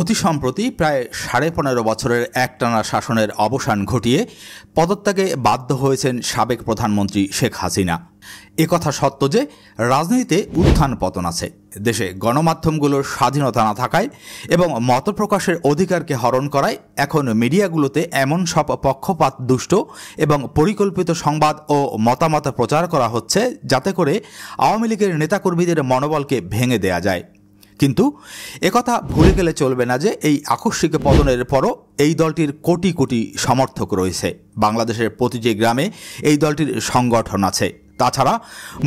অতি সম্প্রতি প্রায় সাড়ে পনেরো বছরের একটানা শাসনের অবসান ঘটিয়ে পদত্যাগে বাধ্য হয়েছেন সাবেক প্রধানমন্ত্রী শেখ হাসিনা কথা সত্য যে রাজনীতিতে উত্থান পতন আছে দেশে গণমাধ্যমগুলোর স্বাধীনতা না থাকায় এবং মতপ্রকাশের অধিকারকে হরণ করায় এখন মিডিয়াগুলোতে এমন সব পক্ষপাত দুষ্ট এবং পরিকল্পিত সংবাদ ও মতামত প্রচার করা হচ্ছে যাতে করে আওয়ামী লীগের নেতাকর্মীদের মনোবলকে ভেঙে দেয়া যায় কিন্তু একথা ভুলে গেলে চলবে না যে এই আকস্মিক পতনের পরও এই দলটির কোটি কোটি সমর্থক রয়েছে বাংলাদেশের প্রতিটি গ্রামে এই দলটির সংগঠন আছে তাছাড়া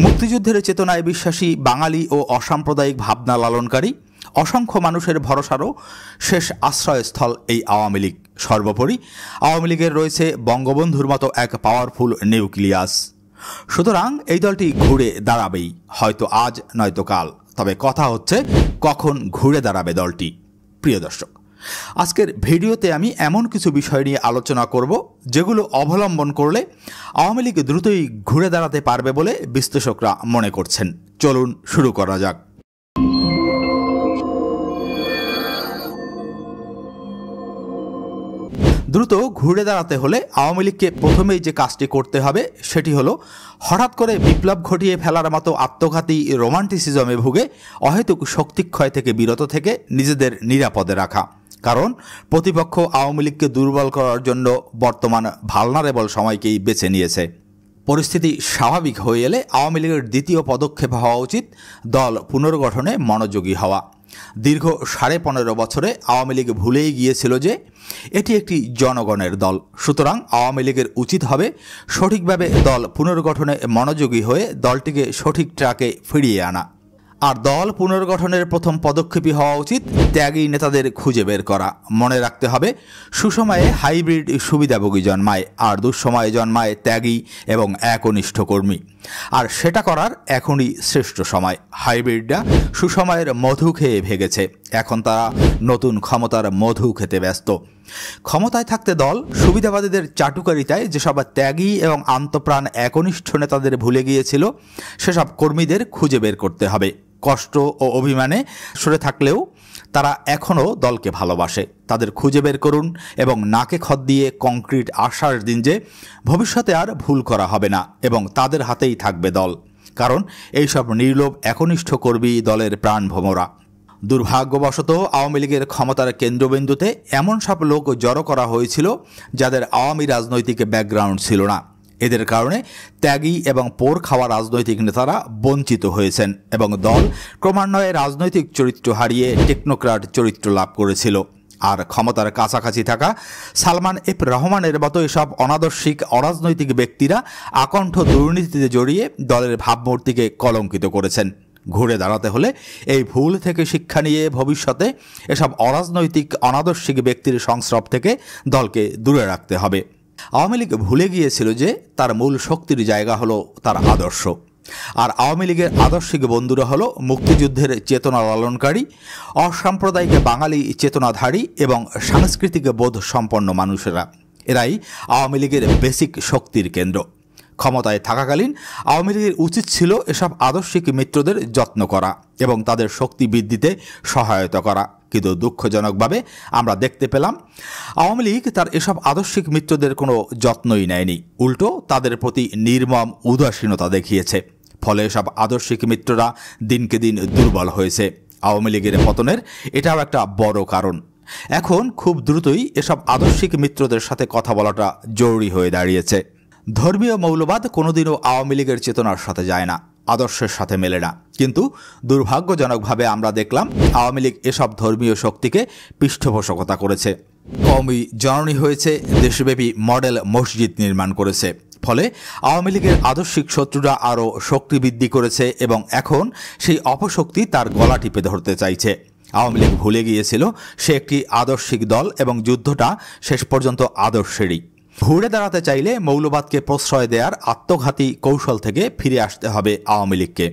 মুক্তিযুদ্ধের চেতনায় বিশ্বাসী বাঙালি ও অসাম্প্রদায়িক ভাবনা লালনকারী অসংখ্য মানুষের ভরসারও শেষ আশ্রয়স্থল এই আওয়ামী লীগ সর্বোপরি আওয়ামী লীগের রয়েছে বঙ্গবন্ধুর মতো এক পাওয়ারফুল নিউক্লিয়াস সুতরাং এই দলটি ঘুরে দাঁড়াবেই হয়তো আজ নয়তো কাল তবে কথা হচ্ছে কখন ঘুরে দাঁড়াবে দলটি প্রিয় দর্শক আজকের ভিডিওতে আমি এমন কিছু বিষয় নিয়ে আলোচনা করব যেগুলো অবলম্বন করলে আওয়ামী লীগ দ্রুতই ঘুরে দাঁড়াতে পারবে বলে বিশ্লেষকরা মনে করছেন চলুন শুরু করা যাক দ্রুত ঘুরে দাঁড়াতে হলে আওয়ামী লীগকে প্রথমেই যে কাজটি করতে হবে সেটি হলো হঠাৎ করে বিপ্লব ঘটিয়ে ফেলার মতো আত্মঘাতী রোমান্টিসিজমে ভুগে অহেতুক শক্তিক্ষয় থেকে বিরত থেকে নিজেদের নিরাপদে রাখা কারণ প্রতিপক্ষ আওয়ামী লীগকে দুর্বল করার জন্য বর্তমান ভালনারেবল সময়কেই বেছে নিয়েছে পরিস্থিতি স্বাভাবিক হয়ে এলে আওয়ামী লীগের দ্বিতীয় পদক্ষেপ হওয়া উচিত দল পুনর্গঠনে মনোযোগী হওয়া দীর্ঘ সাড়ে পনেরো বছরে আওয়ামী লীগ ভুলেই গিয়েছিল যে এটি একটি জনগণের দল সুতরাং আওয়ামী লীগের উচিত হবে সঠিকভাবে দল পুনর্গঠনে মনোযোগী হয়ে দলটিকে সঠিক ট্র্যাকে ফিরিয়ে আনা আর দল পুনর্গঠনের প্রথম পদক্ষেপই হওয়া উচিত ত্যাগী নেতাদের খুঁজে বের করা মনে রাখতে হবে সুসময়ে হাইব্রিড সুবিধাভোগী জন্মায় আর দুঃসময়ে জন্মায় ত্যাগী এবং একনিষ্ঠ কর্মী আর সেটা করার এখনই শ্রেষ্ঠ সময় হাইব্রিডরা সুসময়ের মধু খেয়ে ভেগেছে এখন তারা নতুন ক্ষমতার মধু খেতে ব্যস্ত ক্ষমতায় থাকতে দল সুবিধাবাদীদের চাটুকারিতায় যেসব ত্যাগী এবং আন্তপ্রাণ একনিষ্ঠ নেতাদের ভুলে গিয়েছিল সেসব কর্মীদের খুঁজে বের করতে হবে কষ্ট ও অভিমানে সরে থাকলেও তারা এখনও দলকে ভালোবাসে তাদের খুঁজে বের করুন এবং নাকে খত দিয়ে কংক্রিট আশ্বাস দিন যে ভবিষ্যতে আর ভুল করা হবে না এবং তাদের হাতেই থাকবে দল কারণ এইসব নির্লোভ একনিষ্ঠ কর্মী দলের প্রাণভোমরা দুর্ভাগ্যবশত আওয়ামী লীগের ক্ষমতার কেন্দ্রবিন্দুতে এমন সব লোক জড়ো করা হয়েছিল যাদের আওয়ামী রাজনৈতিক ব্যাকগ্রাউন্ড ছিল না এদের কারণে ত্যাগী এবং পোর খাওয়া রাজনৈতিক নেতারা বঞ্চিত হয়েছেন এবং দল ক্রমান্বয়ে রাজনৈতিক চরিত্র হারিয়ে টেকনোক্রাট চরিত্র লাভ করেছিল আর ক্ষমতার কাছাকাছি থাকা সালমান এফ রহমানের মতো এসব অনাদর্শিক অরাজনৈতিক ব্যক্তিরা আকণ্ঠ দুর্নীতিতে জড়িয়ে দলের ভাবমূর্তিকে কলঙ্কিত করেছেন ঘুরে দাঁড়াতে হলে এই ভুল থেকে শিক্ষা নিয়ে ভবিষ্যতে এসব অরাজনৈতিক অনাদর্শিক ব্যক্তির সংস্রব থেকে দলকে দূরে রাখতে হবে আওয়ামী লীগ ভুলে গিয়েছিল যে তার মূল শক্তির জায়গা হলো তার আদর্শ আর আওয়ামী লীগের আদর্শিক বন্ধুরা হলো মুক্তিযুদ্ধের চেতনা লালনকারী অসাম্প্রদায়িক বাঙালি চেতনাধারী এবং সাংস্কৃতিক বোধ সম্পন্ন মানুষেরা এরাই আওয়ামী লীগের বেসিক শক্তির কেন্দ্র ক্ষমতায় থাকাকালীন আওয়ামী লীগের উচিত ছিল এসব আদর্শিক মিত্রদের যত্ন করা এবং তাদের শক্তি বৃদ্ধিতে সহায়তা করা কিন্তু দুঃখজনকভাবে আমরা দেখতে পেলাম আওয়ামী লীগ তার এসব আদর্শিক মিত্রদের কোনো যত্নই নেয়নি উল্টো তাদের প্রতি নির্মম উদাসীনতা দেখিয়েছে ফলে এসব আদর্শিক মিত্ররা দিনকে দিন দুর্বল হয়েছে আওয়ামী লীগের পতনের এটাও একটা বড় কারণ এখন খুব দ্রুতই এসব আদর্শিক মিত্রদের সাথে কথা বলাটা জরুরি হয়ে দাঁড়িয়েছে ধর্মীয় মৌলবাদ কোনোদিনও আওয়ামী লীগের চেতনার সাথে যায় না আদর্শের সাথে মেলে না কিন্তু দুর্ভাগ্যজনকভাবে আমরা দেখলাম আওয়ামী লীগ এসব ধর্মীয় শক্তিকে পৃষ্ঠপোষকতা করেছে কমই জননী হয়েছে দেশব্যাপী মডেল মসজিদ নির্মাণ করেছে ফলে আওয়ামী লীগের আদর্শিক শত্রুরা আরও শক্তি বৃদ্ধি করেছে এবং এখন সেই অপশক্তি তার গলা টিপে ধরতে চাইছে আওয়ামী লীগ ভুলে গিয়েছিল সে একটি আদর্শিক দল এবং যুদ্ধটা শেষ পর্যন্ত আদর্শেরই ঘুরে দাঁড়াতে চাইলে মৌলবাদকে প্রশ্রয় দেওয়ার আত্মঘাতী কৌশল থেকে ফিরে আসতে হবে আওয়ামী লীগকে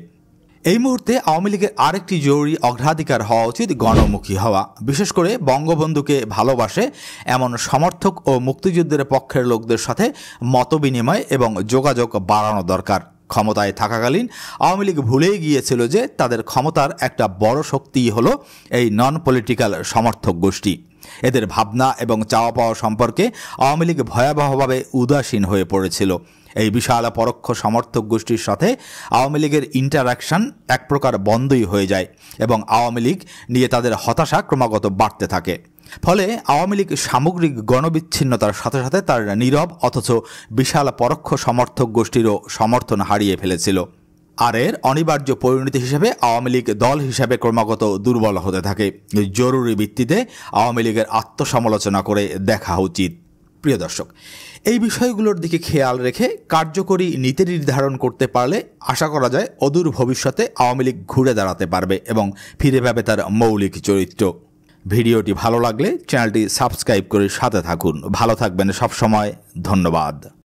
এই মুহূর্তে আওয়ামী লীগের আরেকটি জরুরি অগ্রাধিকার হওয়া উচিত গণমুখী হওয়া বিশেষ করে বঙ্গবন্ধুকে ভালোবাসে এমন সমর্থক ও মুক্তিযুদ্ধের পক্ষের লোকদের সাথে মতবিনিময় এবং যোগাযোগ বাড়ানো দরকার ক্ষমতায় থাকাকালীন আওয়ামী লীগ ভুলেই গিয়েছিল যে তাদের ক্ষমতার একটা বড় শক্তি হলো এই নন পলিটিক্যাল সমর্থক গোষ্ঠী এদের ভাবনা এবং চাওয়া পাওয়া সম্পর্কে আওয়ামী লীগ ভয়াবহভাবে উদাসীন হয়ে পড়েছিল এই বিশাল পরোক্ষ সমর্থক গোষ্ঠীর সাথে আওয়ামী লীগের ইন্টারাকশন এক প্রকার বন্ধই হয়ে যায় এবং আওয়ামী লীগ নিয়ে তাদের হতাশা ক্রমাগত বাড়তে থাকে ফলে আওয়ামী লীগ সামগ্রিক গণবিচ্ছিন্নতার সাথে সাথে তার নীরব অথচ বিশাল পরোক্ষ সমর্থক গোষ্ঠীরও সমর্থন হারিয়ে ফেলেছিল আর এর অনিবার্য পরিণতি হিসেবে আওয়ামী লীগ দল হিসাবে ক্রমাগত দুর্বল হতে থাকে জরুরি ভিত্তিতে আওয়ামী লীগের আত্মসমালোচনা করে দেখা উচিত প্রিয় দর্শক এই বিষয়গুলোর দিকে খেয়াল রেখে কার্যকরী নীতি নির্ধারণ করতে পারলে আশা করা যায় অদূর ভবিষ্যতে আওয়ামী লীগ ঘুরে দাঁড়াতে পারবে এবং ফিরে পাবে তার মৌলিক চরিত্র ভিডিওটি ভালো লাগলে চ্যানেলটি সাবস্ক্রাইব করে সাথে থাকুন ভালো থাকবেন সবসময় ধন্যবাদ